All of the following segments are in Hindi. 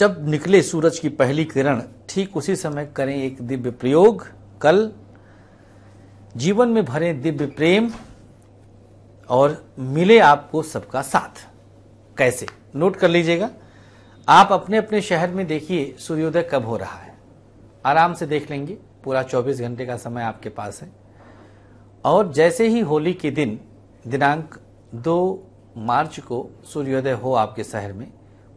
जब निकले सूरज की पहली किरण ठीक उसी समय करें एक दिव्य प्रयोग कल जीवन में भरें दिव्य प्रेम और मिले आपको सबका साथ कैसे नोट कर लीजिएगा आप अपने अपने शहर में देखिए सूर्योदय कब हो रहा है आराम से देख लेंगे पूरा 24 घंटे का समय आपके पास है और जैसे ही होली के दिन दिनांक 2 मार्च को सूर्योदय हो आपके शहर में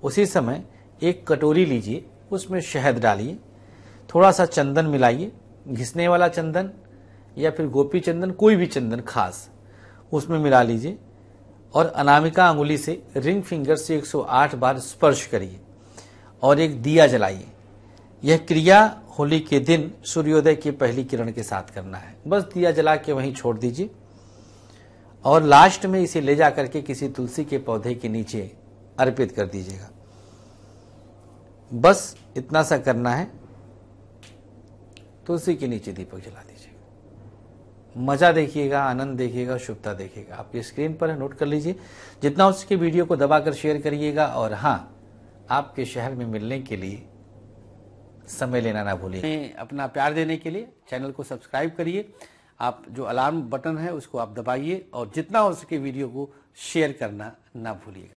उसी समय एक कटोरी लीजिए उसमें शहद डालिए थोड़ा सा चंदन मिलाइए घिसने वाला चंदन या फिर गोपी चंदन कोई भी चंदन खास उसमें मिला लीजिए और अनामिका अंगुली से रिंग फिंगर से 108 बार स्पर्श करिए और एक दिया जलाइए यह क्रिया होली के दिन सूर्योदय की पहली किरण के साथ करना है बस दिया जला के वहीं छोड़ दीजिए और लास्ट में इसे ले जा करके किसी तुलसी के पौधे के नीचे अर्पित कर दीजिएगा बस इतना सा करना है तुलसी तो के नीचे दीपक जला दीजिए मजा देखिएगा आनंद देखिएगा शुभता देखिएगा आपकी स्क्रीन पर है नोट कर लीजिए जितना उसके वीडियो को दबाकर शेयर करिएगा और हाँ आपके शहर में मिलने के लिए समय लेना ना भूलिए अपना प्यार देने के लिए चैनल को सब्सक्राइब करिए आप जो अलार्म बटन है उसको आप दबाइए और जितना हो सके वीडियो को शेयर करना ना भूलिएगा